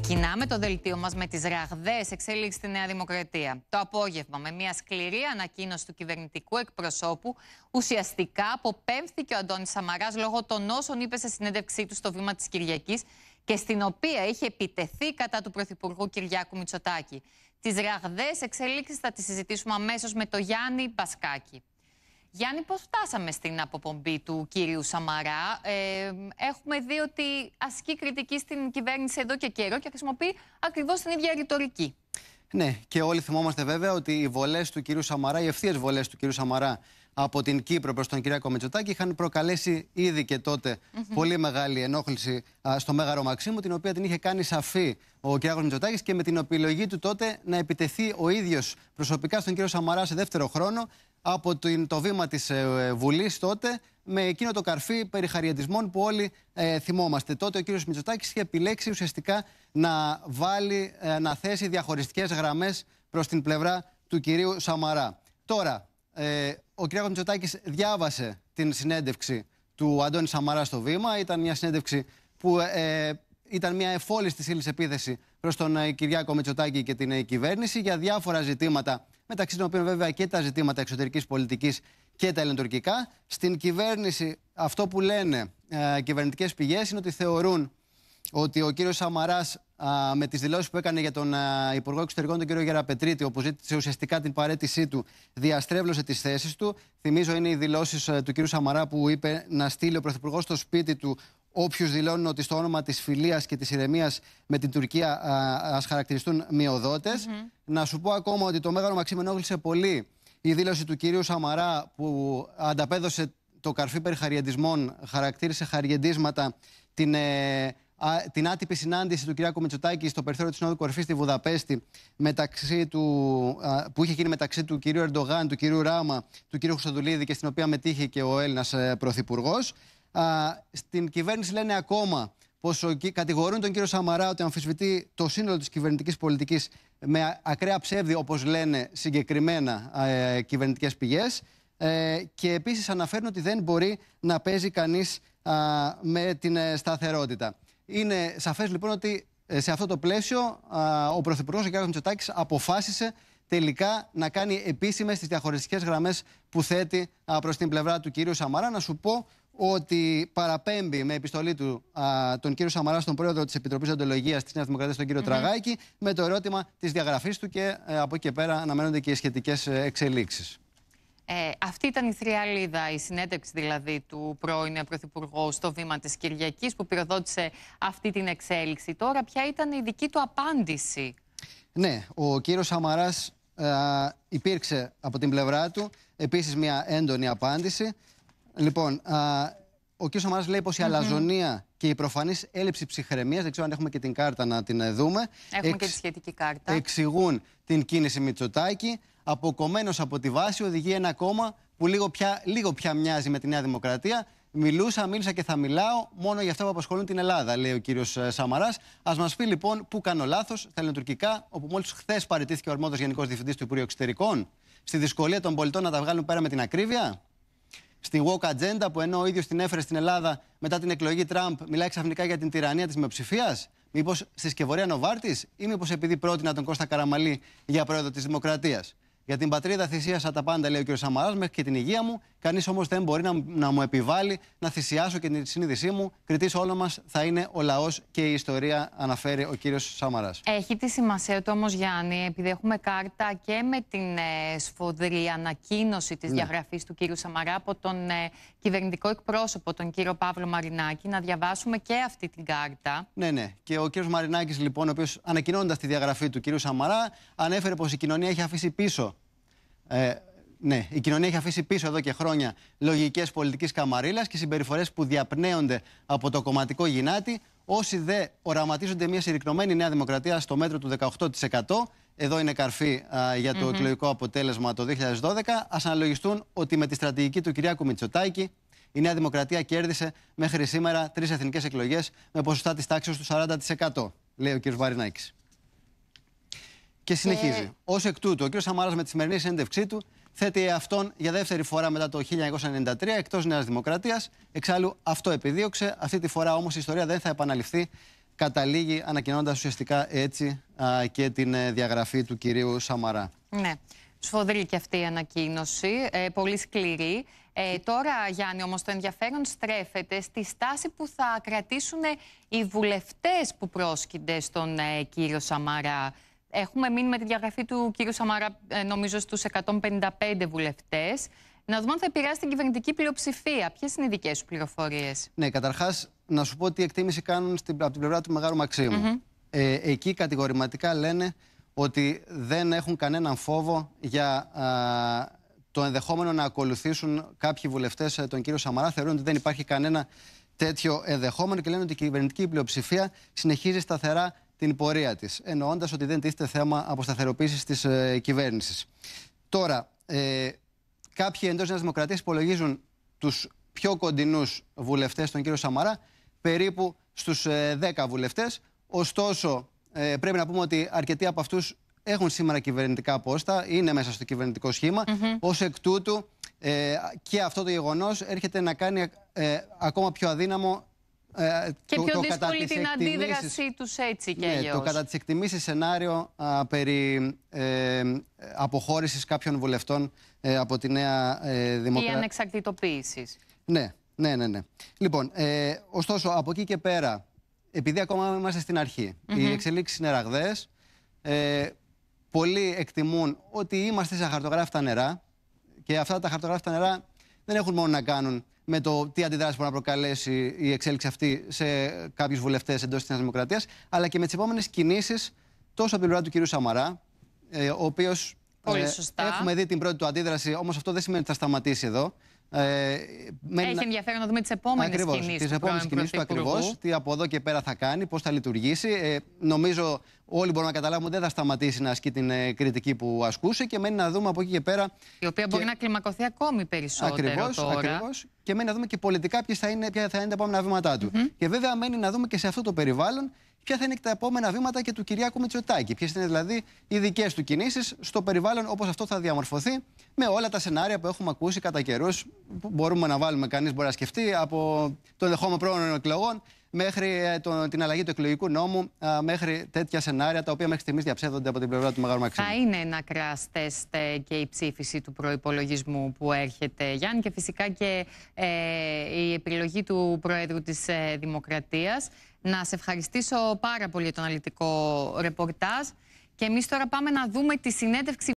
Ξεκινάμε το δελτίο μας με τις ραγδαίες εξέλιξει στη Νέα Δημοκρατία. Το απόγευμα με μια σκληρή ανακοίνωση του κυβερνητικού εκπροσώπου ουσιαστικά αποπέμφθηκε ο Αντώνης Σαμαράς λόγω των όσων είπε σε συνέντευξή του στο βήμα της Κυριακής και στην οποία είχε επιτεθεί κατά του Πρωθυπουργού Κυριάκου Μητσοτάκη. Τις ραγδαίες εξελίξεις θα τις συζητήσουμε αμέσως με τον Γιάννη Μπασκάκη. Γιάννη, πώς φτάσαμε στην αποπομπή του κύριου Σαμαρά. Ε, έχουμε δει ότι ασκεί κριτική στην κυβέρνηση εδώ και καιρό και χρησιμοποιεί ακριβώς την ίδια ρητορική. Ναι, και όλοι θυμόμαστε βέβαια ότι οι βολές του κυρίου Σαμαρά, οι ευθείες βολές του κυρίου Σαμαρά από την Κύπρο προς τον κύριο Κομετσοτάκη είχαν προκαλέσει ήδη και τότε πολύ μεγάλη ενόχληση στο Μέγαρο Μαξίμου, την οποία την είχε κάνει σαφή ο κ. Κομετσοτάκη και με την επιλογή του τότε να επιτεθεί ο ίδιος προσωπικά στον κύριο Σαμαρά σε δεύτερο χρόνο, από το βήμα της ε, Βουλής τότε με εκείνο το καρφί περιχαριατισμών που όλοι ε, θυμόμαστε. Τότε ο κύριος Μητσοτάκης είχε επιλέξει ουσιαστικά να βάλει, ε, να θέσει διαχωριστικές γραμμές προς την πλευρά του κυρίου Σαμαρά. Τώρα, ο κ. Μητσοτάκης διάβασε την συνέντευξη του Αντώνη Σαμαρά στο βήμα. Ήταν μια συνέντευξη που ήταν μια εφόλη τη ύλη επίθεση προς τον ε, Κυριάκο Μητσοτάκη και την ε, κυβέρνηση για διάφορα ζητήματα, μεταξύ των οποίων βέβαια και τα ζητήματα εξωτερικής πολιτικής και τα ελληνοτουρκικά. Στην κυβέρνηση, αυτό που λένε ε, κυβερνητικές πηγές είναι ότι θεωρούν ότι ο κύριος Σαμαράς με τις δηλώσεις που έκανε για τον Υπουργό Εξωτερικών, τον κύριο Γεραπετρίτη, όπου ζήτησε ουσιαστικά την παρέτησή του, διαστρέβλωσε τις θέσεις του. Θυμίζω είναι οι δηλώσεις ε, του κύριου Σαμαρά που είπε να στείλει ο Πρωθυπουργός στο σπίτι του Όποιους δηλώνουν ότι στο όνομα της φιλίας και της ηρεμίας με την Τουρκία α ας χαρακτηριστούν Να σου πω ακόμα ότι το μέγαρο Μαξίμ ενόχλησε πολύ η δήλωση του κυρίου Σαμαρά που ανταπέδωσε το καρφί περί χαριεντισμών, χαρακτήρισε χαριεντίσματα την, ε, την άτυπη συνάντηση του κυριάκου Μητσοτάκη στο περιθώριο της Συνόδου Κορφή στη Βουδαπέστη μεταξύ του, που είχε γίνει μεταξύ του κυρίου Ερντογάν, του κυρίου Ράμα, του κυρίου Χρυστοδουλίδη και στην οποία μετήχε και ο Έλληνας ε, Πρωθυπουργός στην κυβέρνηση λένε ακόμα πως κατηγορούν τον κύριο Σαμαρά ότι αμφισβητεί το σύνολο της κυβερνητικής πολιτικής με ακραία ψεύδι, όπως λένε συγκεκριμένα ε, κυβερνητικές πηγές. Ε, και επίσης αναφέρουν ότι δεν μπορεί να παίζει κανείς με την ε, σταθερότητα. Είναι σαφές λοιπόν ότι ε, σε αυτό το πλαίσιο ο Πρωθυπουργός ο κ. Μητσοτάκης αποφάσισε τελικά να κάνει επίσημες τις διαχωριστικές γραμμές που θέτει προς την πλευρά του κύριου Σαμαρά. Να σου πω ότι παραπέμπει με επιστολή του τον κύριο Σαμαρά στον πρόεδρο της Επιτροπής Οντολογίας της Νέας Δημοκρατίας, τον κύριο Τραγάκη, με το ερώτημα της διαγραφής του και ε, από εκεί και πέρα αναμένονται και οι σχετικές ε, εξελίξεις. Ε, αυτή ήταν η θριαλίδα, η συνέντευξη δηλαδή του πρώην Πρωθυπουργού στο βήμα της Κυριακής που πυροδότησε αυτή την εξέλιξη. Τώρα ποια ήταν η δική του απάντηση. Ναι, ο κύριος Σαμαράς ε, υπήρξε από την πλευρά του επίσης μια έντονη απάντηση. Λοιπόν, ο κ. Σαμαρά λέει πως η mm αλαζονία και η προφανής έλλειψη ψυχραιμίας, δεν ξέρω αν έχουμε και την κάρτα να την ε, δούμε. Έχουμε εξ, και τη σχετική κάρτα. Εξηγούν την κίνηση Μητσοτάκη. Αποκομμένος από τη βάση οδηγεί ένα κόμμα που λίγο πια, λίγο πια μοιάζει με τη Νέα Δημοκρατία. Μιλούσα, μίλησα και θα μιλάω μόνο για αυτά που απασχολούν την Ελλάδα, λέει ο κύριος ε, Σαμαράς. Ας μας πει λοιπόν πού κάνω λάθος στα ελληνοτουρκικά, όπου μόλις χθες παραιτήθηκε ο αρμόδιος Γενικός Διευθυντής του Υπουργείου Εξωτερικών, στη δυσκολία των πολιτών να τα βγάλουν πέρα με την ακρίβεια στη woke agenda που ενώ ο ίδιος την έφερε στην Ελλάδα μετά την εκλογή Τραμπ, μιλάει ξαφνικά για την τυραννία της μειοψηφίας. Μήπως στη σκευωρία Νοβάρτης ή μήπως επειδή πρότεινα τον Κώστα Καραμαλή για πρόεδρο της Δημοκρατίας. Για την πατρίδα θυσίασα τα πάντα, λέει ο κ. Σαμαράς, μέχρι και την υγεία μου Κανείς όμως δεν μπορεί να, να μου επιβάλλει να θυσιάσω και την συνείδησή μου. Κριτής όλων μας θα είναι ο λαός και η ιστορία, αναφέρει ο κύριος Σάμαρας. Έχει τη σημασία του όμως, Γιάννη, επειδή έχουμε κάρτα και με την ε, σφοδρή ανακοίνωση της ναι. διαγραφής του κύριου Σαμαρά από τον ε, κυβερνητικό εκπρόσωπο, τον κύριο Παύλο Μαρινάκη, να διαβάσουμε και αυτή την κάρτα. Ναι, ναι. Και ο κύριος Μαρινάκης, λοιπόν, ο οποίος ανακοινώντα τη διαγραφή του κύριου Σαμαρά, ανέφερε πως η κοινωνία έχει αφήσει πίσω. Ε, ναι, η κοινωνία έχει αφήσει πίσω εδώ και χρόνια λογικές πολιτική καμαρίλα και συμπεριφορές που διαπνέονται από το κομματικό γυνάτι. Όσοι δε οραματίζονται μια συρρυκνωμένη Νέα Δημοκρατία στο μέτρο του 18%, εδώ είναι καρφή για το εκλογικό αποτέλεσμα το 2012, ας αναλογιστούν ότι με τη στρατηγική του Κυριάκου Μητσοτάκη, η Νέα Δημοκρατία κέρδισε μέχρι σήμερα τρεις εθνικές εκλογές με ποσοστά της τάξης του 40%, λέει ο κ. Βαρινάκης. Και συνεχίζει. Ε... Ως εκ τούτου, ο κ. Σαμάρα με τη σημερινή συνέντευξή του θέτει αυτόν για δεύτερη φορά μετά το 1993 εκτός Νέας Δημοκρατίας. Εξάλλου αυτό επιδίωξε. Αυτή τη φορά όμως η ιστορία δεν θα επαναληφθεί. Καταλήγει ανακοινώντας ουσιαστικά έτσι α, και την ε, διαγραφή του κυρίου Σαμαρά. Ναι. Σφοδρή και αυτή η ανακοίνωση, ε, πολύ σκληρή. Ε, τώρα, Γιάννη, όμως το ενδιαφέρον στρέφεται στη στάση που θα κρατήσουν οι βουλευτές που πρόσκυνται στον κύριο Σαμαρά. Έχουμε μείνει με τη διαγραφή του κύριου Σαμαρά, ε, νομίζω, στους 155 βουλευτές. Να δούμε αν θα επηρεάσει την κυβερνητική πλειοψηφία. Ποιες είναι οι δικές σου πληροφορίες. Ναι, καταρχάς, να σου πω τι εκτίμηση κάνουν στην, από την πλευρά του Μεγάλου Μαξίμου. ε, εκεί κατηγορηματικά λένε ότι δεν έχουν κανέναν φόβο για το ενδεχόμενο να ακολουθήσουν κάποιοι βουλευτές ε, τον κύριο Σαμαρά. Θεωρούν ότι δεν υπάρχει κανένα τέτοιο ενδεχόμενο και λένε ότι η κυβερνητική πλειοψηφία συνεχίζει σταθερά την πορεία της, εννοώντας ότι δεν τίθεται θέμα αποσταθεροποίησης της ε, κυβέρνησης. Τώρα, ε, κάποιοι εντός Νέα Δημοκρατίας υπολογίζουν τους πιο κοντινούς βουλευτές, τον κύριο Σαμαρά, περίπου στους ε, 10 βουλευτές. Ωστόσο, ε, πρέπει να πούμε ότι αρκετοί από αυτούς έχουν σήμερα κυβερνητικά πόστα, είναι μέσα στο κυβερνητικό σχήμα. Mm-hmm. Ως εκ τούτου, ε, και αυτό το γεγονός έρχεται να κάνει ε, ακόμα πιο αδύναμο ε, και πιο δύσκολη την αντίδρασή τους έτσι και ναι, Το κατά τις εκτιμήσεις σενάριο περί ε, αποχώρησης κάποιων βουλευτών ε, από τη Νέα ε, Δημοκρατία. Ή ανεξαρτητοποίησης. Ναι, ναι, ναι. ναι. Λοιπόν, ε, ωστόσο από εκεί και πέρα, επειδή ακόμα είμαστε στην αρχή, mm οι εξελίξεις είναι ραγδαίες. ε, πολλοί εκτιμούν ότι είμαστε σε χαρτογράφητα νερά και αυτά τα χαρτογράφητα νερά δεν έχουν μόνο να κάνουν με το τι αντιδράσεις μπορεί να προκαλέσει η εξέλιξη αυτή σε κάποιους βουλευτές εντός της Νέας Δημοκρατίας, αλλά και με τις επόμενες κινήσεις τόσο από την πλευρά του κ. Σαμαρά, ε, ο οποίος Πολύ ε, σωστά. Έχουμε δει την πρώτη του αντίδραση, όμως αυτό δεν σημαίνει ότι θα σταματήσει εδώ. Ε, Έχει ενδιαφέρον να δούμε τις επόμενες κινήσεις. Τις επόμενε κινήσει του ακριβώς, τι από εδώ και πέρα θα κάνει, πώς θα λειτουργήσει. Ε, νομίζω όλοι μπορούμε να καταλάβουμε ότι δεν θα σταματήσει να ασκεί την ε, κριτική που ασκούσε και μένει να δούμε από εκεί και πέρα. Η οποία και... μπορεί να κλιμακωθεί ακόμη περισσότερο. Ακριβώς. Ακριβώς. Και μένει να δούμε και πολιτικά ποια θα είναι, ποια θα είναι τα επόμενα βήματά του. Mm Και βέβαια μένει να δούμε και σε αυτό το περιβάλλον ποια θα είναι και τα επόμενα βήματα και του Κυριάκου Μητσοτάκη. Ποιες είναι δηλαδή οι δικές του κινήσεις στο περιβάλλον όπως αυτό θα διαμορφωθεί με όλα τα σενάρια που έχουμε ακούσει κατά καιρούς. Μπορούμε να βάλουμε, κανείς μπορεί να σκεφτεί, από το ενδεχόμενο πρώην εκλογών μέχρι ε, το, την αλλαγή του εκλογικού νόμου, ε, μέχρι τέτοια σενάρια τα οποία μέχρι στιγμής διαψεύδονται από την πλευρά του Μεγάλου Μαξίμου. Θα είναι ένα τεστ ε, και η ψήφιση του προπολογισμού που έρχεται, Γιάννη, και φυσικά και η επιλογή του Προέδρου της Δημοκρατίας. Να σε ευχαριστήσω πάρα πολύ για τον αλητικό ρεπορτάζ. Και εμείς τώρα πάμε να δούμε τη συνέντευξη